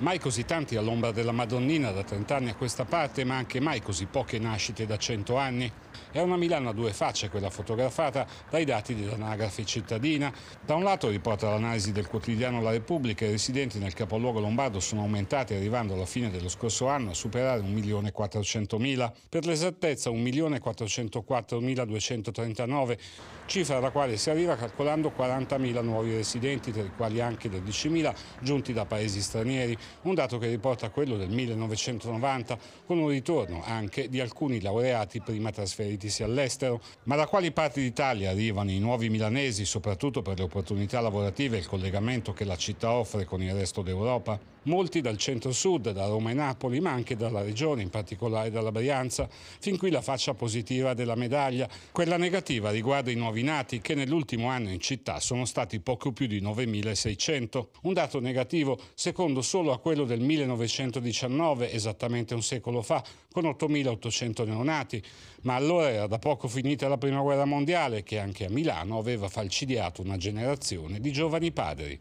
Mai così tanti all'ombra della Madonnina da 30 anni a questa parte, ma anche mai così poche nascite da 100 anni. È una Milano a due facce quella fotografata dai dati dell'anagrafe cittadina. Da un lato riporta l'analisi del quotidiano La Repubblica, i residenti nel capoluogo lombardo sono aumentati arrivando alla fine dello scorso anno a superare 1.400.000, per l'esattezza 1.404.239, cifra alla quale si arriva calcolando 40.000 nuovi residenti, tra i quali anche 12.000 giunti da paesi stranieri un dato che riporta quello del 1990 con un ritorno anche di alcuni laureati prima trasferitisi all'estero. Ma da quali parti d'Italia arrivano i nuovi milanesi, soprattutto per le opportunità lavorative e il collegamento che la città offre con il resto d'Europa? molti dal centro-sud, da Roma e Napoli, ma anche dalla regione, in particolare dalla Brianza. Fin qui la faccia positiva della medaglia. Quella negativa riguarda i nuovi nati, che nell'ultimo anno in città sono stati poco più di 9.600. Un dato negativo secondo solo a quello del 1919, esattamente un secolo fa, con 8.800 neonati. Ma allora era da poco finita la Prima Guerra Mondiale, che anche a Milano aveva falcidiato una generazione di giovani padri.